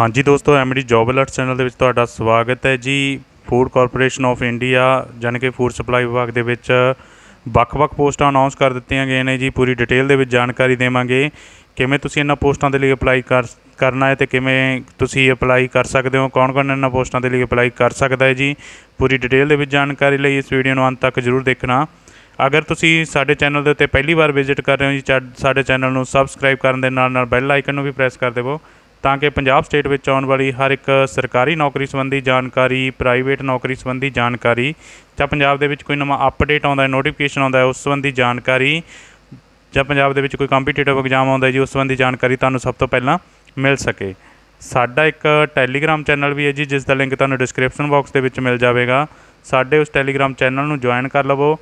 ਹਾਂਜੀ ਦੋਸਤੋ MD job alert channel ਦੇ ਵਿੱਚ ਤੁਹਾਡਾ ਸਵਾਗਤ ਹੈ ਜੀ ਫੂਡ ਕਾਰਪੋਰੇਸ਼ਨ ਆਫ ਇੰਡੀਆ ਜਾਨਕਿ ਫੂਡ ਸਪਲਾਈ ਵਿਭਾਗ ਦੇ ਵਿੱਚ ਵੱਖ-ਵੱਖ ਪੋਸਟਾਂ ਅਨਾਉਂਸ ਕਰ ਦਿੱਤੀਆਂ ਗਈਆਂ ਨੇ ਜੀ ਪੂਰੀ ਡਿਟੇਲ ਦੇ ਵਿੱਚ ਜਾਣਕਾਰੀ ਦੇਵਾਂਗੇ ਕਿਵੇਂ ਤੁਸੀਂ ਇਹਨਾਂ ਪੋਸਟਾਂ ਦੇ ਲਈ ਅਪਲਾਈ ਕਰ ਕਰਨਾ ਹੈ ਤੇ ਕਿਵੇਂ ਤੁਸੀਂ ਅਪਲਾਈ ਕਰ ਸਕਦੇ ਹੋ ਕੌਣ-ਕੌਣ ਇਹਨਾਂ ਪੋਸਟਾਂ ਦੇ ਲਈ ਅਪਲਾਈ ਕਰ ਸਕਦਾ ਹੈ ਜੀ ਪੂਰੀ ਡਿਟੇਲ ਦੇ ਵਿੱਚ ਜਾਣਕਾਰੀ ਲਈ ਇਸ ਵੀਡੀਓ ਨੂੰ ਅੰਤ ਤੱਕ ਜ਼ਰੂਰ ਦੇਖਣਾ ਅਗਰ ਤੁਸੀਂ ਸਾਡੇ ਚੈਨਲ ਦੇ ਉੱਤੇ ਪਹਿਲੀ ਵਾਰ ਵਿਜ਼ਿਟ ਕਰ ਰਹੇ ਹੋ ਜੀ ਸਾਡੇ ਚੈਨਲ ਨੂੰ ਸਬਸਕ੍ਰਾਈਬ ਕਰਨ ਦੇ ਨਾਲ ਨਾਲ ਬੈਲ ਆਈਕਨ ਨੂੰ ਵੀ ਪ੍ਰੈਸ ਕਰ ਦੇਵੋ ਤਾਂ ਕਿ ਪੰਜਾਬ ਸਟੇਟ ਵਿੱਚ ਆਉਣ ਵਾਲੀ ਹਰ ਇੱਕ ਸਰਕਾਰੀ ਨੌਕਰੀ ਸੰਬੰਧੀ ਜਾਣਕਾਰੀ ਪ੍ਰਾਈਵੇਟ ਨੌਕਰੀ ਸੰਬੰਧੀ ਜਾਣਕਾਰੀ ਜਾਂ ਪੰਜਾਬ ਦੇ ਵਿੱਚ ਕੋਈ ਨਵਾਂ ਅਪਡੇਟ ਆਉਂਦਾ ਹੈ ਨੋਟੀਫਿਕੇਸ਼ਨ ਆਉਂਦਾ ਹੈ ਉਸ ਸੰਬੰਧੀ ਜਾਣਕਾਰੀ ਜਾਂ ਪੰਜਾਬ ਦੇ ਵਿੱਚ ਕੋਈ ਕੰਪੀਟੀਟਿਵ ਐਗਜ਼ਾਮ ਆਉਂਦਾ ਹੈ ਜੀ ਉਸ ਸੰਬੰਧੀ ਜਾਣਕਾਰੀ ਤੁਹਾਨੂੰ ਸਭ ਤੋਂ ਪਹਿਲਾਂ ਮਿਲ ਸਕੇ ਸਾਡਾ ਇੱਕ ਟੈਲੀਗ੍ਰam ਚੈਨਲ ਵੀ ਹੈ ਜੀ ਜਿਸ ਦਾ ਲਿੰਕ ਤੁਹਾਨੂੰ ਡਿਸਕ੍ਰਿਪਸ਼ਨ ਬਾਕਸ ਦੇ ਵਿੱਚ ਮਿਲ ਜਾਵੇਗਾ ਸਾਡੇ ਉਸ ਟੈਲੀਗ੍ਰam ਚੈਨਲ ਨੂੰ ਜੁਆਇਨ ਕਰ ਲਵੋ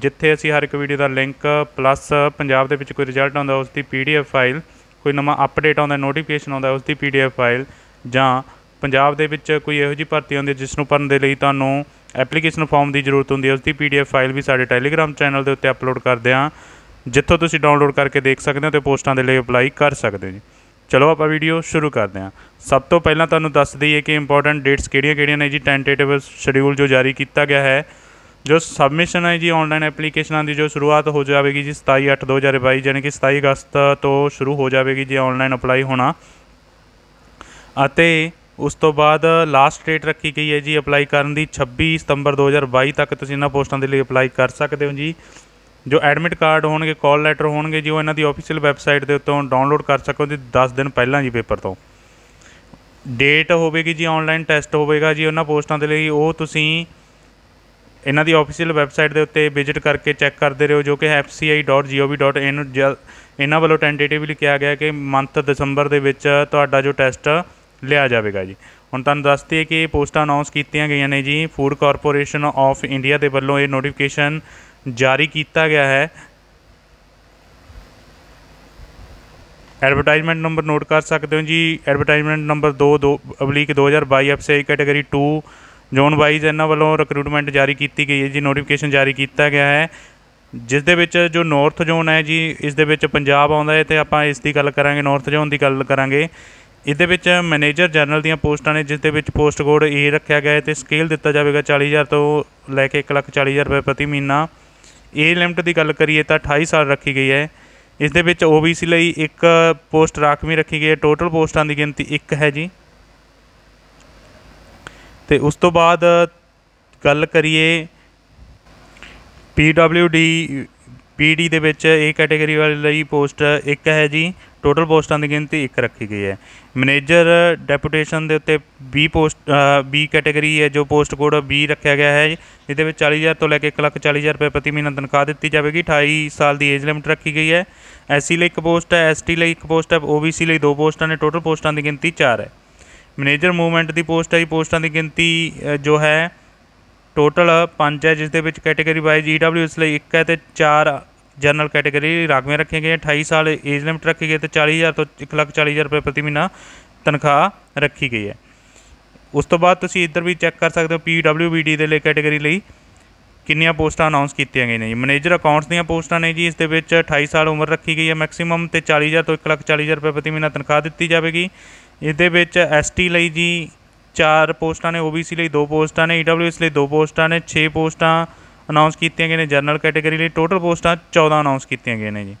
ਜਿੱਥੇ ਅਸੀਂ ਹਰ ਇੱਕ ਵੀਡੀਓ ਦਾ ਲਿੰਕ ਪਲੱਸ ਪੰਜਾਬ ਦੇ ਵਿੱਚ ਕੋਈ ਰਿਜ਼ਲਟ ਆਉਂਦਾ ਉਸ ਦੀ ਪੀਡੀਐਫ ਫਾਈਲ ਕੋਈ ਨਵਾਂ ਅਪਡੇਟ ਆਉਂਦਾ ਨੋਟੀਫਿਕੇਸ਼ਨ ਆਉਂਦਾ ਉਸ ਦੀ ਪੀਡੀਐਫ ਫਾਈਲ ਜਾਂ ਪੰਜਾਬ ਦੇ ਵਿੱਚ ਕੋਈ ਇਹੋ ਜਿਹੀ ਭਰਤੀ ਆਉਂਦੀ ਜਿਸ ਨੂੰ ਭਰਨ ਦੇ ਲਈ ਤੁਹਾਨੂੰ ਐਪਲੀਕੇਸ਼ਨ ਫਾਰਮ ਦੀ ਜ਼ਰੂਰਤ ਹੁੰਦੀ ਹੈ ਉਸ ਦੀ ਪੀਡੀਐਫ ਫਾਈਲ ਵੀ ਸਾਡੇ ਟੈਲੀਗ੍ਰam ਚੈਨਲ ਦੇ ਉੱਤੇ ਅਪਲੋਡ ਕਰਦੇ ਹਾਂ ਜਿੱਥੋਂ ਤੁਸੀਂ ਡਾਊਨਲੋਡ ਕਰਕੇ ਦੇਖ ਸਕਦੇ ਹੋ ਤੇ ਪੋਸਟਾਂ ਦੇ ਲਈ ਅਪਲਾਈ ਕਰ ਸਕਦੇ ਹੋ ਜੀ ਚਲੋ ਆਪਾਂ ਵੀਡੀਓ ਸ਼ੁਰੂ ਕਰਦੇ ਹਾਂ ਸਭ ਤੋਂ ਪਹਿਲਾਂ ਤੁਹਾਨੂੰ ਦੱਸ ਦਈਏ ਕਿ ਇੰਪੋਰਟੈਂਟ ਡੇਟਸ ਕਿਹੜੀਆਂ-ਕਿਹੜੀਆਂ ਨੇ ਜੀ ਟੈਂਟੇਟਿਵ ਸ਼ਡਿਊਲ ਜੋ ਜਾਰੀ ਕੀਤਾ ਗਿਆ ਹੈ ਜੋ ਸਬਮਿਸ਼ਨ ਹੈ ਜੀ ਆਨਲਾਈਨ ਐਪਲੀਕੇਸ਼ਨਾਂ ਦੀ ਜੋ ਸ਼ੁਰੂਆਤ ਹੋ ਜਾਵੇਗੀ ਜੀ 27 8 2022 ਯਾਨੀ ਕਿ 27 ਅਗਸਤ ਤੋਂ ਸ਼ੁਰੂ ਹੋ ਜਾਵੇਗੀ ਜੀ ਆਨਲਾਈਨ ਅਪਲਾਈ ਹੋਣਾ ਅਤੇ ਉਸ ਤੋਂ ਬਾਅਦ ਲਾਸਟ ਡੇਟ ਰੱਖੀ ਗਈ ਹੈ ਜੀ ਅਪਲਾਈ ਕਰਨ ਦੀ 26 ਸਤੰਬਰ 2022 ਤੱਕ ਤੁਸੀਂ ਇਹਨਾਂ ਪੋਸਟਾਂ ਦੇ ਲਈ ਅਪਲਾਈ ਕਰ ਸਕਦੇ ਹੋ ਜੀ ਜੋ ਐਡਮਿਟ ਕਾਰਡ ਹੋਣਗੇ ਕਾਲ ਲੈਟਰ ਹੋਣਗੇ ਜੀ ਉਹ ਇਹਨਾਂ ਦੀ ਆਫੀਸ਼ੀਅਲ ਵੈਬਸਾਈਟ ਦੇ ਉੱਤੋਂ ਡਾਊਨਲੋਡ ਕਰ ਸਕੋ ਜੀ 10 ਦਿਨ ਪਹਿਲਾਂ ਜੀ ਪੇਪਰ ਤੋਂ ਡੇਟ ਹੋਵੇਗੀ ਜੀ ਆਨਲਾਈਨ ਟੈਸਟ ਹੋਵੇਗਾ ਜੀ ਉਹਨਾਂ ਪੋਸਟਾਂ ਦੇ ਲਈ ਉਹ ਤੁਸੀਂ ਇਹਨਾਂ ਦੀ ਆਫੀਸ਼ੀਅਲ ਵੈਬਸਾਈਟ ਦੇ ਉੱਤੇ ਵਿਜ਼ਿਟ ਕਰਕੇ ਚੈੱਕ ਕਰਦੇ ਰਹੋ ਜੋ ਕਿ fci.gov.in ਇਹਨਾਂ ਵੱਲੋਂ ਟੈਂਟੇਟਿਵਲੀ ਕਿਹਾ ਗਿਆ ਕਿ ਮੰਥ ਦਸੰਬਰ ਦੇ ਵਿੱਚ ਤੁਹਾਡਾ ਜੋ ਟੈਸਟ ਲਿਆ ਜਾਵੇਗਾ ਜੀ ਹੁਣ ਤੁਹਾਨੂੰ ਦੱਸ ਦਈਏ ਕਿ ਇਹ ਪੋਸਟਾਂ ਅਨਾਉਂਸ ਕੀਤੀਆਂ ਗਈਆਂ ਨੇ ਜੀ ਫੂਡ ਕਾਰਪੋਰੇਸ਼ਨ ਆਫ ਇੰਡੀਆ ਦੇ ਵੱਲੋਂ ਇਹ ਨੋਟੀਫਿਕੇਸ਼ਨ ਜਾਰੀ ਕੀਤਾ ਗਿਆ ਹੈ ਐਡਵਰਟਾਈਜ਼ਮੈਂਟ ਨੰਬਰ ਨੋਟ ਕਰ ਸਕਦੇ ਹੋ ਜੀ ਐਡਵਰਟਾਈਜ਼ਮੈਂਟ ਨੰਬਰ 22 ਅਬਲੀਕ 2022 ਐਫਸੀਆਈ ਕੈਟਾਗਰੀ 2 ਜ਼ੋਨ ਵਾਈਜ਼ ਇਹਨਾਂ ਵੱਲੋਂ ਰਿਕਰੂਟਮੈਂਟ ਜਾਰੀ ਕੀਤੀ ਗਈ ਹੈ ਜੀ ਨੋਟੀਫਿਕੇਸ਼ਨ ਜਾਰੀ ਕੀਤਾ ਗਿਆ ਹੈ ਜਿਸ ਦੇ ਵਿੱਚ ਜੋ ਨਾਰਥ ਜ਼ੋਨ ਹੈ ਜੀ ਇਸ ਦੇ ਵਿੱਚ ਪੰਜਾਬ ਆਉਂਦਾ ਹੈ ਤੇ ਆਪਾਂ ਇਸ ਦੀ ਗੱਲ ਕਰਾਂਗੇ ਨਾਰਥ ਜ਼ੋਨ ਦੀ ਗੱਲ ਕਰਾਂਗੇ ਇਸ ਦੇ ਵਿੱਚ ਮੈਨੇਜਰ ਜਨਰਲ ਦੀਆਂ ਪੋਸਟਾਂ ਨੇ ਜਿਸ ਦੇ ਵਿੱਚ ਪੋਸਟ ਕੋਡ A ਰੱਖਿਆ ਗਿਆ ਹੈ ਤੇ ਸਕੇਲ ਦਿੱਤਾ ਜਾਵੇਗਾ 40000 ਤੋਂ ਲੈ ਕੇ 140000 ਰੁਪਏ ਪ੍ਰਤੀ ਮਹੀਨਾ ਏ ਲਿਮਟ ਦੀ ਗੱਲ ਕਰੀਏ ਤਾਂ 28 ਸਾਲ ਰੱਖੀ ਗਈ ਹੈ ਇਸ ਦੇ ਵਿੱਚ OBC ਲਈ ਇੱਕ ਪੋਸਟ ਰਾਖਵੀਂ ਰੱਖੀ ਗਈ ਹੈ ਟੋਟਲ ਪੋਸਟਾਂ ਦੀ ਗਿਣਤੀ 1 ਹੈ ਜੀ ਤੇ ਉਸ ਤੋਂ ਬਾਅਦ ਗੱਲ ਕਰੀਏ P PD D P D ਦੇ ਵਿੱਚ ਇਹ ਕੈਟਾਗਰੀ ਵਾਲੇ ਲਈ ਪੋਸਟ ਇੱਕ ਹੈ ਜੀ ਟੋਟਲ ਪੋਸਟਾਂ ਦੀ ਗਿਣਤੀ ਇੱਕ ਰੱਖੀ ਗਈ ਹੈ ਮੈਨੇਜਰ ਡੈਪੂਟੇਸ਼ਨ ਦੇ ਉੱਤੇ 20 ਪੋਸਟ 20 ਕੈਟਾਗਰੀ ਹੈ ਜੋ ਪੋਸਟ ਕੋਡ 20 ਰੱਖਿਆ ਗਿਆ ਹੈ ਜਿਹਦੇ ਵਿੱਚ 40000 ਤੋਂ ਲੈ ਕੇ 140000 ਰੁਪਏ ਪ੍ਰਤੀ ਮਹੀਨਾ ਤਨਖਾਹ ਦਿੱਤੀ ਜਾਵੇਗੀ 28 ਸਾਲ ਦੀ ਏਜ ਲਿਮਟ ਰੱਖੀ ਗਈ ਹੈ ਐਸਸੀ ਲਈ ਇੱਕ ਪੋਸਟ ਹੈ ਐਸਟੀ ਲਈ ਇੱਕ ਪੋਸਟ ਹੈ ਓਬੀਸੀ ਲਈ ਦੋ ਪੋਸਟਾਂ ਨੇ ਟੋਟਲ ਪੋਸਟਾਂ ਦੀ ਗਿਣਤੀ 4 ਹੈ ਮੈਨੇਜਰ ਮੂਵਮੈਂਟ ਦੀ ਪੋਸਟ ਹੈ ਜੀ ਪੋਸਟਾਂ ਦੀ ਗਿਣਤੀ ਜੋ ਹੈ ਟੋਟਲ 5 ਹੈ ਜਿਸ ਦੇ ਵਿੱਚ ਕੈਟਾਗਰੀ ਵਾਈਜ਼ ਈਡਬਲਯੂ ਲਈ 1 ਹੈ ਤੇ 4 ਜਨਰਲ ਕੈਟਾਗਰੀ ਰਾਗਵੇਂ ਰੱਖੇ ਗਏ 28 ਸਾਲ ਏਜ ਲਿਮਟ ਰੱਖੀ ਗਈ ਹੈ ਤੇ 40000 ਤੋਂ 140000 ਰੁਪਏ ਪ੍ਰਤੀ ਮਹੀਨਾ ਤਨਖਾਹ ਰੱਖੀ ਗਈ ਹੈ ਉਸ ਤੋਂ ਬਾਅਦ ਤੁਸੀਂ ਇੱਧਰ ਵੀ ਚੈੱਕ ਕਰ ਸਕਦੇ ਹੋ ਪੀਡਬਲਯੂਬੀਡੀ ਦੇ ਲਈ ਕੈਟਾਗਰੀ ਲਈ ਕਿੰਨੀਆਂ ਪੋਸਟਾਂ ਅਨਾਉਂਸ ਕੀਤੀਆਂ ਗਈਆਂ ਨੇ ਜੀ ਮੈਨੇਜਰ ਅਕਾਊਂਟਸ ਦੀਆਂ ਪੋਸਟਾਂ ਨੇ ਜੀ ਇਸ ਦੇ ਵਿੱਚ 28 ਸਾਲ ਉਮਰ ਰੱਖੀ ਗਈ ਹੈ ਮੈਕਸਿਮਮ ਤੇ 40000 ਤੋਂ 140000 ਰੁਪਏ ਪ੍ਰਤੀ ਮਹੀਨਾ ਤਨਖਾਹ ਦਿੱਤੀ ਜਾਵੇਗੀ ਇਹਦੇ ਵਿੱਚ ਐਸਟੀ ਲਈ ਜੀ ਚਾਰ ਪੋਸਟਾਂ ਨੇ ਓਬੀਸੀ ਲਈ ਦੋ ਪੋਸਟਾਂ ਨੇ ਈਡਬਲਯੂਐਸ e ਲਈ ਦੋ ਪੋਸਟਾਂ ਨੇ 6 ਪੋਸਟਾਂ ਅਨਾਉਂਸ ਕੀਤੀਆਂ ਗਈਆਂ ਨੇ ਜਨਰਲ ਕੈਟਾਗਰੀ ਲਈ ਟੋਟਲ ਪੋਸਟਾਂ 14 ਅਨਾਉਂਸ ਕੀਤੀਆਂ ਗਈਆਂ ਨੇ ਜੀ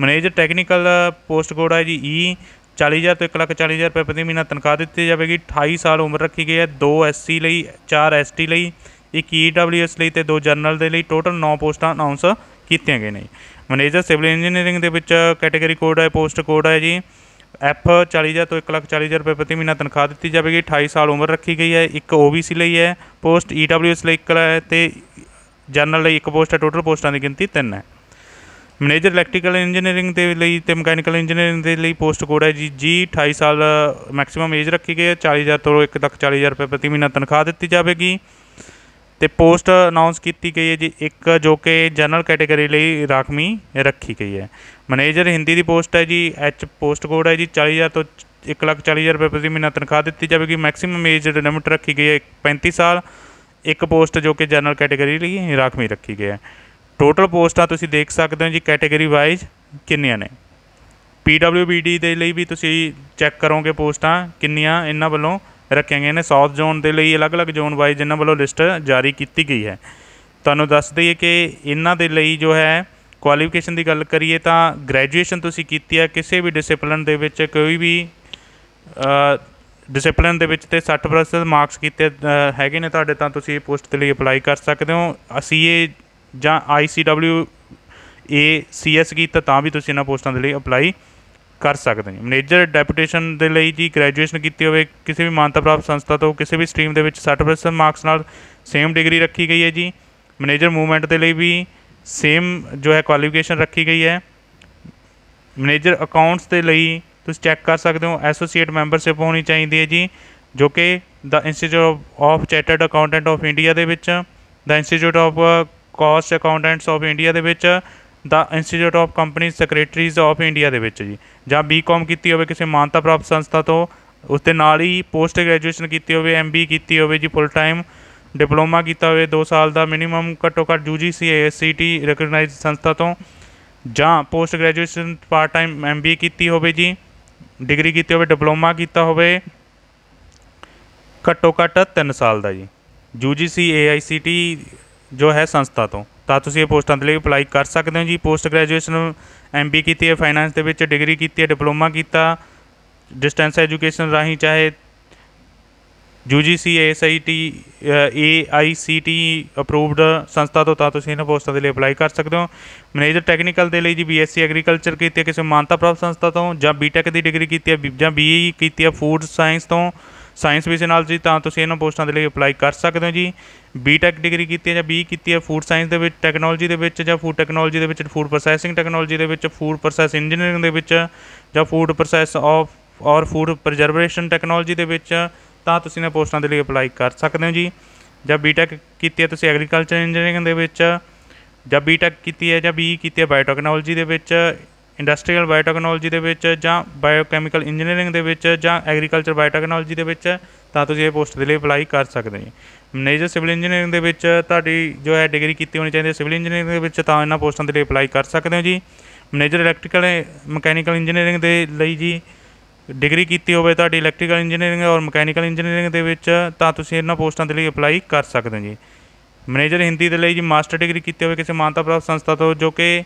ਮੈਨੇਜਰ ਟੈਕਨੀਕਲ ਪੋਸਟ ਕੋਡ ਹੈ ਜੀ ਈ e 40000 ਤੋਂ 140000 ਰੁਪਏ ਪ੍ਰਤੀ ਮਹੀਨਾ ਤਨਖਾਹ ਦਿੱਤੀ ਜਾਵੇਗੀ 28 ਸਾਲ ਉਮਰ ਰੱਖੀ ਗਈ ਹੈ 2 ਐਸਸੀ ਲਈ 4 ਐਸਟੀ ਲਈ 1 ਈਡਬਲਯੂਐਸ e ਲਈ ਤੇ 2 ਜਨਰਲ ਦੇ ਲਈ ਟੋਟਲ 9 ਪੋਸਟਾਂ ਅਨਾਉਂਸ ਕੀਤੀਆਂ ਗਈਆਂ ਨੇ ਮੈਨੇਜਰ ਸਿਵਲ ਇੰਜੀਨੀਅਰਿੰਗ ਦੇ ਵਿੱਚ ਕੈਟਾਗਰੀ ਕੋਡ ਹੈ ਪੋਸਟ ਕੋਡ ਹੈ ਜੀ ਐਫ 40000 ਤੋਂ 140000 ਰੁਪਏ ਪ੍ਰਤੀ ਮਹੀਨਾ ਤਨਖਾਹ ਦਿੱਤੀ ਜਾਵੇਗੀ 28 ਸਾਲ ਉਮਰ ਰੱਖੀ ਗਈ ਹੈ ਇੱਕ ਓਬੀਸੀ ਲਈ ਹੈ ਪੋਸਟ ਈਡਬਲਯੂਐਸ e ਲਈ ਇੱਕ ਹੈ ਤੇ ਜਨਰਲ ਲਈ ਇੱਕ ਪੋਸਟ ਹੈ ਟੋਟਲ ਪੋਸਟਾਂ ਦੀ ਗਿਣਤੀ 3 ਹੈ ਮੈਨੇਜਰ ਇਲੈਕਟ੍ਰੀਕਲ ਇੰਜੀਨੀਅਰਿੰਗ ਦੇ ਲਈ ਤੇ ਮਕੈਨੀਕਲ ਇੰਜੀਨੀਅਰਿੰਗ ਦੇ ਲਈ ਪੋਸਟ ਕੋਡ ਹੈ ਜੀ ਜੀ 28 ਸਾਲ ਮੈਕਸਿਮਮ ਏਜ ਰੱਖੀ ਗਈ ਹੈ 40000 ਤੋਂ 1 ਤੱਕ 40000 ਰੁਪਏ ਪ੍ਰਤੀ ਮਹੀਨਾ ਤਨਖਾਹ ਦਿੱਤੀ ਜਾਵੇਗੀ ਤੇ ਪੋਸਟ ਅਨਾਉਂਸ ਕੀਤੀ ਗਈ ਹੈ ਜੀ ਇੱਕ ਜੋ ਕਿ ਜਨਰਲ ਕੈਟਾਗਰੀ ਲਈ ਰਾਖਮੀ ਰੱਖੀ ਗਈ ਹੈ ਮੈਨੇਜਰ ਹਿੰਦੀ ਦੀ ਪੋਸਟ ਹੈ ਜੀ ਐਚ ਪੋਸਟ ਕੋਡ ਹੈ ਜੀ 40000 ਤੋਂ 140000 ਰੁਪਏ ਪ੍ਰਤੀ ਮਹੀਨਾ ਤਨਖਾਹ ਦਿੱਤੀ ਜਾਵੇਗੀ ਮੈਕਸਿਮਮ ਏਜ ਲਿਮਟ ਰੱਖੀ ਗਈ ਹੈ 35 ਸਾਲ ਇੱਕ ਪੋਸਟ ਜੋ ਕਿ ਜਨਰਲ ਕੈਟਾਗਰੀ ਲਈ ਰਾਖਮੀ ਰੱਖੀ ਗਈ ਹੈ ਟੋਟਲ ਪੋਸਟਾਂ ਤੁਸੀਂ ਦੇਖ ਸਕਦੇ ਹੋ ਜੀ ਕੈਟਾਗਰੀ ਵਾਈਜ਼ ਕਿੰਨੀਆਂ ਨੇ PWBD ਦੇ ਲਈ ਵੀ ਤੁਸੀਂ ਚੈੱਕ ਕਰੋਗੇ ਪੋਸਟਾਂ ਕਿੰਨੀਆਂ ਇਹਨਾਂ ਵੱਲੋਂ ਰੱਖੇ ਗਏ ਨੇ ਸਾਊਥ ਜ਼ੋਨ ਦੇ ਲਈ ਅਲੱਗ-ਅਲੱਗ ਜ਼ੋਨ ਵਾਈਜ਼ ਜਿਨ੍ਹਾਂ ਵੱਲੋਂ ਲਿਸਟ ਜਾਰੀ ਕੀਤੀ ਗਈ ਹੈ ਤੁਹਾਨੂੰ ਦੱਸ ਦਈਏ ਕਿ ਇਹਨਾਂ ਦੇ ਲਈ ਜੋ ਹੈ ਕੁਆਲੀਫਿਕੇਸ਼ਨ ਦੀ ਗੱਲ ਕਰੀਏ ਤਾਂ ਗ੍ਰੈਜੂਏਸ਼ਨ ਤੁਸੀਂ ਕੀਤੀ ਹੈ ਕਿਸੇ ਵੀ ਡਿਸਪਲਿਨ ਦੇ ਵਿੱਚ ਕੋਈ ਵੀ ਡਿਸਪਲਿਨ ਦੇ ਵਿੱਚ ਤੇ 60% ਮਾਰਕਸ ਕੀਤੇ ਹੈਗੇ ਨੇ ਤੁਹਾਡੇ ਤਾਂ ਤੁਸੀਂ ਇਹ ਪੋਸਟ ਦੇ ਲਈ ਅਪਲਾਈ ਕਰ ਸਕਦੇ ਹੋ ਸੀਏ ਜਾਂ ICW ਏ ਸੀਐਸ ਕੀਤਾ ਤਾਂ ਵੀ ਤੁਸੀਂ ਇਹਨਾਂ ਪੋਸਟਾਂ ਦੇ ਲਈ ਅਪਲਾਈ ਕਰ ਸਕਦੇ ਨੇ ਮੈਨੇਜਰ ਡੈਪੂਟੇਸ਼ਨ ਦੇ ਲਈ ਜੀ ਗ੍ਰੈਜੂਏਸ਼ਨ ਕੀਤੀ ਹੋਵੇ ਕਿਸੇ ਵੀ ਮਾਨਤਾ ਪ੍ਰਾਪਤ ਸੰਸਥਾ ਤੋਂ ਕਿਸੇ ਵੀ ਸਟਰੀਮ ਦੇ ਵਿੱਚ 60% ਮਾਰਕਸ ਨਾਲ ਸੇਮ ਡਿਗਰੀ ਰੱਖੀ ਗਈ ਹੈ ਜੀ ਮੈਨੇਜਰ ਮੂਵਮੈਂਟ ਦੇ ਲਈ ਵੀ ਸੇਮ ਜੋ ਹੈ ਕੁਆਲੀਫਿਕੇਸ਼ਨ ਰੱਖੀ ਗਈ ਹੈ ਮੈਨੇਜਰ ਅਕਾਊਂਟਸ ਦੇ ਲਈ ਤੁਸੀਂ ਚੈੱਕ ਕਰ ਸਕਦੇ ਹੋ ਐਸੋਸੀਏਟ ਮੈਂਬਰਸ਼ਿਪ ਹੋਣੀ ਚਾਹੀਦੀ ਹੈ ਜੀ ਜੋ ਕਿ ਦਾ institute of chartered accountant of India ਦੇ ਵਿੱਚ ਦਾ institute of cost accountants of India ਦੇ ਵਿੱਚ ਦਾ institute of company secretaries of India ਦੇ ਵਿੱਚ ਜੀ ਜਾਂ ਬੀਕਾਮ ਕੀਤੀ ਹੋਵੇ ਕਿਸੇ ਮਾਨਤਾ ਪ੍ਰਾਪਤ ਸੰਸਥਾ ਤੋਂ ਉਸ ਦੇ ਨਾਲ ਹੀ ਪੋਸਟ ਗ੍ਰੈਜੂਏਸ਼ਨ ਕੀਤੀ ਹੋਵੇ ਐਮਬੀ ਕੀਤੀ ਹੋਵੇ ਜੀ ਫੁੱਲ ਟਾਈਮ ਡਿਪਲੋਮਾ ਕੀਤਾ ਹੋਵੇ 2 ਸਾਲ ਦਾ ਮਿਨੀਮਮ ਘੱਟੋ ਘੱਟ ਯੂਜੀਸੀ ਐਸਸੀਟੀ ਰੈਕਗਨਾਈਜ਼ਡ ਸੰਸਥਾ ਤੋਂ ਜਾਂ post graduation part time MB ਕੀਤੀ ਹੋਵੇ ਜੀ ਡਿਗਰੀ ਕੀਤੀ ਹੋਵੇ ਡਿਪਲੋਮਾ ਕੀਤਾ ਹੋਵੇ ਘੱਟੋ ਘੱਟ 3 ਸਾਲ ਦਾ ਜੀ ਯੂਜੀਸੀ ਏਆਈਸੀਟੀ ਜੋ ਹੈ ਸੰਸਥਾ ਤੋਂ ਤਾਂ ਤੁਸੀਂ ਇਹ ਪੋਸਟਾਂ ਦੇ ਲਈ ਅਪਲਾਈ ਕਰ ਸਕਦੇ ਹੋ ਜੀ ਪੋਸਟ ਗ੍ਰੈਜੂਏਸ਼ਨ ਐਮਬੀ ਕੀਤੀ ਹੈ ਫਾਈਨੈਂਸ ਦੇ ਵਿੱਚ ਡਿਗਰੀ ਕੀਤੀ ਹੈ ਡਿਪਲੋਮਾ ਕੀਤਾ ਡਿਸਟੈਂਸ ਐਜੂਕੇਸ਼ਨ ਰਾਹੀਂ ਚਾਹੇ ਯੂਜੀਸੀ ਐਸਆਈਟੀ ਏਆਈਸੀਟੀ ਅਪਰੂਵਡ ਸੰਸਥਾ ਤੋਂ ਤਾਂ ਤੁਸੀਂ ਇਹਨਾਂ ਪੋਸਟਾਂ ਦੇ ਲਈ ਅਪਲਾਈ ਕਰ ਸਕਦੇ ਹੋ ਮੈਨੇਜਰ ਟੈਕਨੀਕਲ ਦੇ ਲਈ ਜੀ ਬੀਐਸਸੀ ਐਗਰੀਕਲਚਰ ਕੀਤੀ ਹੈ ਕਿਸੇ ਮਾਨਤਾ ਪ੍ਰਾਪਤ ਸੰਸਥਾ ਤੋਂ ਜਾਂ ਬੀਟੈਕ ਦੀ ਡਿਗਰੀ ਕੀਤੀ ਹੈ ਜਾਂ ਬੀਈ ਕੀਤੀ ਹੈ ਫੂਡ ਸਾਇੰਸ ਤੋਂ ਸਾਇੰਸ ਵਿਸ਼ੇ ਨਾਲ ਜੀ ਤਾਂ ਤੁਸੀਂ ਇਹਨਾਂ ਪੋਸਟਾਂ ਦੇ ਲਈ ਅਪਲਾਈ ਕਰ ਸਕਦੇ ਹੋ ਜੀ ਬੀਟੈਕ ਡਿਗਰੀ ਕੀਤੀ ਹੈ ਜਾਂ ਬੀ ਕੀਤੀ ਹੈ ਫੂਡ ਸਾਇੰਸ ਦੇ ਵਿੱਚ ਟੈਕਨੋਲੋਜੀ ਦੇ ਵਿੱਚ ਜਾਂ ਫੂਡ ਟੈਕਨੋਲੋਜੀ ਦੇ ਵਿੱਚ ਫੂਡ ਪ੍ਰੋਸੈਸਿੰਗ ਟੈਕਨੋਲੋਜੀ ਦੇ ਵਿੱਚ ਫੂਡ ਪ੍ਰੋਸੈਸ ਇੰਜੀਨੀਅਰਿੰਗ ਦੇ ਵਿੱਚ ਜਾਂ ਫੂਡ ਪ੍ਰੋਸੈਸ ਆਫ ਔਰ ਫੂਡ ਪ੍ਰੀਜ਼ਰਵੇਸ਼ਨ ਟੈਕਨੋਲੋਜੀ ਦੇ ਵਿੱਚ ਤਾਂ ਤੁਸੀਂ ਇਹਨਾਂ ਪੋਸਟਾਂ ਦੇ ਲਈ ਅਪਲਾਈ ਕਰ ਸਕਦੇ ਹੋ ਜੀ ਜਾਂ ਬੀਟੈਕ ਕੀਤੀ ਹੈ ਤੁਸੀਂ ਐਗਰੀਕਲਚਰ ਇੰਜੀਨੀਅਰਿੰਗ ਦੇ ਵਿੱਚ ਜਾਂ ਬੀਟੈਕ ਕੀਤੀ ਹੈ ਜਾਂ ਬੀ e ਕੀਤੀ ਹੈ ਬਾਇਓਟੈਕਨੋਲੋਜੀ ਦੇ ਵਿੱਚ ਇੰਡਸਟਰੀਅਲ ਬਾਇਓਟੈਕਨੋਲੋਜੀ ਦੇ ਵਿੱਚ ਜਾਂ ਬਾਇਓਕੈਮੀਕਲ ਇੰਜੀਨੀਅਰਿੰਗ ਦੇ ਵਿੱਚ ਜਾਂ ਐਗਰੀਕਲਚਰ ਬਾਇਓਟੈਕਨੋਲੋਜੀ ਦੇ ਵਿੱਚ ਤਾਂ ਤੁਸੀਂ ਇਹ ਪੋਸਟ ਦੇ ਲਈ ਅਪਲਾਈ ਕਰ ਸਕਦੇ ਹੋ ਮੈਨੇਜਰ ਸਿਵਲ ਇੰਜੀਨੀਅਰਿੰਗ ਦੇ ਵਿੱਚ ਤੁਹਾਡੀ ਜੋ ਹੈ ਡਿਗਰੀ ਕੀਤੀ ਹੋਣੀ ਚਾਹੀਦੀ ਹੈ ਸਿਵਲ ਇੰਜੀਨੀਅਰਿੰਗ ਦੇ ਵਿੱਚ ਤਾਂ ਇਹਨਾਂ ਪੋਸਟਾਂ ਦੇ ਲਈ ਅਪਲਾਈ ਕਰ ਸਕਦੇ ਹੋ ਜੀ ਮੈਨੇਜਰ ਇਲੈਕਟ੍ਰੀਕਲ ਮਕੈਨੀਕਲ ਇੰਜੀਨੀਅਰਿੰਗ ਦੇ ਲਈ ਜੀ ਡਿਗਰੀ ਕੀਤੀ ਹੋਵੇ ਤੁਹਾਡੀ ਇਲੈਕਟ੍ਰੀਕਲ ਇੰਜੀਨੀਅਰਿੰਗ ਔਰ ਮਕੈਨੀਕਲ ਇੰਜੀਨੀਅਰਿੰਗ ਦੇ ਵਿੱਚ ਤਾਂ ਤੁਸੀਂ ਇਹਨਾਂ ਪੋਸਟਾਂ ਦੇ ਲਈ ਅਪਲਾਈ ਕਰ ਸਕਦੇ ਹੋ ਜੀ ਮੈਨੇਜਰ ਹਿੰਦੀ ਦੇ ਲਈ ਜੀ ਮਾਸਟਰ ਡਿਗਰੀ ਕੀਤੀ ਹੋਵੇ ਕਿਸੇ ਮਾਨਤਾ ਪ੍ਰਾਪਤ ਸੰਸਥਾ ਤੋਂ ਜੋ ਕਿ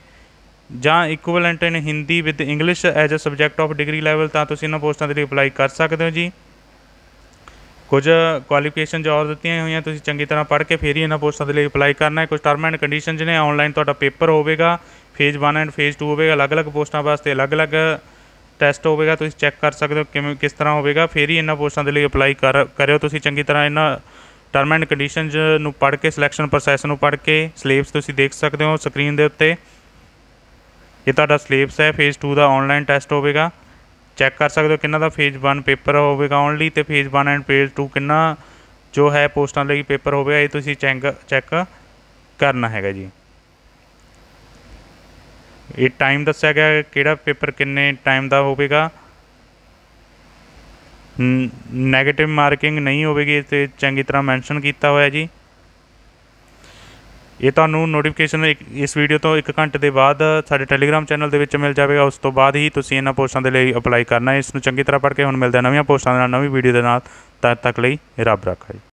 ਜਾਂ equivalent in Hindi with English as a subject of degree level ਤਾਂ ਤੁਸੀਂ ਇਹਨਾਂ ਪੋਸਟਾਂ ਦੇ ਲਈ ਅਪਲਾਈ ਕਰ ਸਕਦੇ ਹੋ ਜੀ ਕੁਝ ਕੁਆਲੀਫਿਕੇਸ਼ਨ ਜੋ ਔਰ ਦਿੱਤੀਆਂ ਹੋਈਆਂ ਤੁਸੀਂ ਚੰਗੀ ਤਰ੍ਹਾਂ ਪੜ੍ਹ ਕੇ ਫੇਰ ਹੀ ਇਹਨਾਂ ਪੋਸਟਾਂ ਦੇ ਲਈ ਅਪਲਾਈ ਕਰਨਾ ਹੈ ਕੁਝ ਟਰਮ ਐਂਡ ਕੰਡੀਸ਼ਨ ਨੇ ਆਨਲਾਈਨ ਤੁਹਾਡਾ ਪੇਪਰ ਹੋਵੇਗਾ ਫੇਜ਼ 1 ਐਂਡ ਫੇਜ਼ 2 ਹੋਵੇਗਾ ਅਲੱਗ-ਅਲੱਗ ਪੋਸਟਾਂ ਵਾਸਤੇ ਅਲੱਗ-ਅਲੱਗ ਟੈਸਟ ਹੋਵੇਗਾ ਤੁਸੀਂ ਚੈੱਕ ਕਰ ਸਕਦੇ ਹੋ ਕਿਵੇਂ ਕਿਸ ਤਰ੍ਹਾਂ ਹੋਵੇਗਾ ਫੇਰ ਹੀ ਇਹਨਾਂ ਪੋਸਟਾਂ ਦੇ ਲਈ ਅਪਲਾਈ ਕਰ ਕਰਿਓ ਤੁਸੀਂ ਚੰਗੀ ਤਰ੍ਹਾਂ ਇਹਨਾਂ ਟਰਮ ਐਂਡ ਕੰਡੀਸ਼ਨਸ ਨੂੰ ਪੜ੍ਹ ਕੇ ਸਿਲੈਕਸ਼ਨ ਪ੍ਰੋਸੈਸ ਨੂੰ ਪੜ੍ਹ ਕੇ ਸਲੇਬਸ ਤੁਸੀਂ ਦੇਖ ਸਕਦੇ ਹੋ ਸਕਰੀਨ ਦੇ ਉੱਤੇ ये तो सिलेबस है फेज़ टू का ऑनलाइन टैसट होगा चैक कर सकते हो कि फेज़ वन पेपर होगा ओनली तो phase one and phase two कि जो है पोस्टा लिए पेपर होगा ये तुम्हें चैक चैक करना है जी ये टाइम दसा गया कि पेपर किन्ने टाइम का होगा नैगेटिव मार्किंग नहीं होगी चंकी तरह मैनशन किया हो जी ਇਹ ਤੁਹਾਨੂੰ ਨੋਟੀਫਿਕੇਸ਼ਨ ਇਸ ਵੀਡੀਓ ਤੋਂ 1 ਘੰਟੇ ਦੇ ਬਾਅਦ ਸਾਡੇ ਟੈਲੀਗ੍ਰam ਚੈਨਲ ਦੇ ਵਿੱਚ ਮਿਲ ਜਾਵੇਗਾ ਉਸ ਤੋਂ ਬਾਅਦ ਹੀ ਤੁਸੀਂ ਇਹਨਾਂ ਪੋਸਟਾਂ ਦੇ ਲਈ ਅਪਲਾਈ ਕਰਨਾ ਹੈ ਇਸ ਨੂੰ ਚੰਗੀ ਤਰ੍ਹਾਂ ਪੜ੍ਹ ਕੇ ਹੁਣ ਮਿਲਦੇ ਨਵੀਆਂ ਪੋਸਟਾਂ ਦੇ ਨਾਲ ਨਵੀਂ ਵੀਡੀਓ ਦੇ ਨਾਲ ਤਦ ਤੱਕ ਲਈ ਰੱਬ ਰੱਖਾ ਜੀ